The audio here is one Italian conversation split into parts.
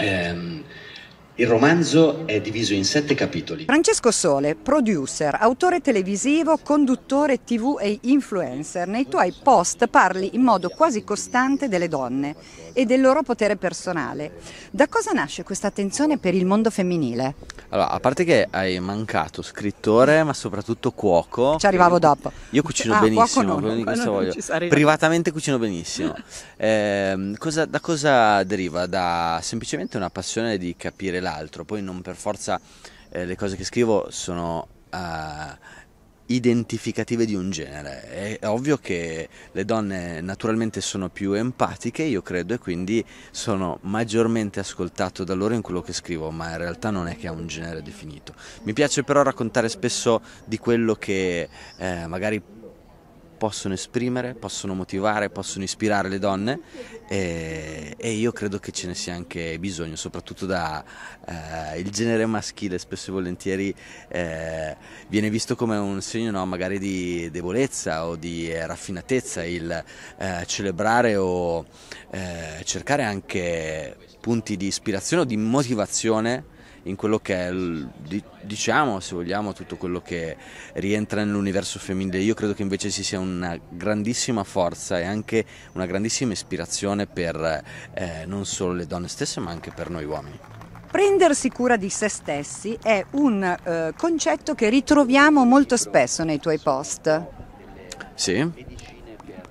Um, Il romanzo è diviso in sette capitoli. Francesco Sole, producer, autore televisivo, conduttore tv e influencer, nei tuoi post parli in modo quasi costante delle donne e del loro potere personale. Da cosa nasce questa attenzione per il mondo femminile? Allora, a parte che hai mancato scrittore, ma soprattutto cuoco. Ci arrivavo dopo. Io cucino ah, benissimo, non, non privatamente cucino benissimo. eh, cosa, da cosa deriva? Da semplicemente una passione di capire la altro, poi non per forza eh, le cose che scrivo sono uh, identificative di un genere. È ovvio che le donne naturalmente sono più empatiche, io credo, e quindi sono maggiormente ascoltato da loro in quello che scrivo, ma in realtà non è che è un genere definito. Mi piace però raccontare spesso di quello che eh, magari possono esprimere, possono motivare, possono ispirare le donne e, e io credo che ce ne sia anche bisogno, soprattutto dal eh, genere maschile, spesso e volentieri eh, viene visto come un segno no, magari di debolezza o di eh, raffinatezza il eh, celebrare o eh, cercare anche punti di ispirazione o di motivazione in quello che è, diciamo, se vogliamo, tutto quello che rientra nell'universo femminile. Io credo che invece ci sia una grandissima forza e anche una grandissima ispirazione per eh, non solo le donne stesse, ma anche per noi uomini. Prendersi cura di se stessi è un eh, concetto che ritroviamo molto spesso nei tuoi post. Sì.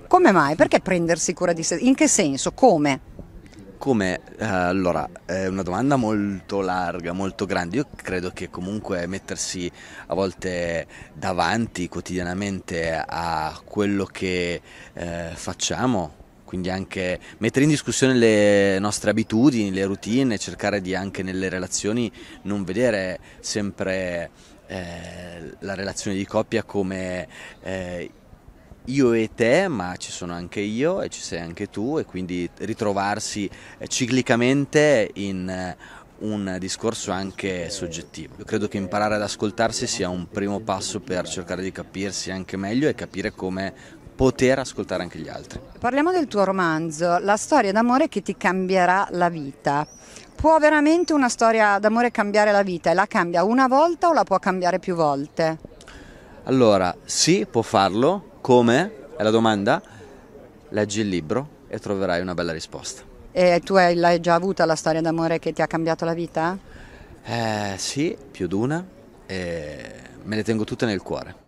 Come mai? Perché prendersi cura di sé? In che senso? Come? come eh, allora è una domanda molto larga, molto grande. Io credo che comunque mettersi a volte davanti quotidianamente a quello che eh, facciamo quindi anche mettere in discussione le nostre abitudini, le routine, cercare di anche nelle relazioni non vedere sempre eh, la relazione di coppia come eh, io e te, ma ci sono anche io e ci sei anche tu e quindi ritrovarsi eh, ciclicamente in eh, un discorso anche soggettivo. Io credo che imparare ad ascoltarsi sia un primo passo per cercare di capirsi anche meglio e capire come poter ascoltare anche gli altri. Parliamo del tuo romanzo, La storia d'amore che ti cambierà la vita. Può veramente una storia d'amore cambiare la vita e la cambia una volta o la può cambiare più volte? Allora, sì, può farlo, come? È la domanda. Leggi il libro e troverai una bella risposta. E tu hai, l'hai già avuta la storia d'amore che ti ha cambiato la vita? Eh, sì, più di una. E me le tengo tutte nel cuore.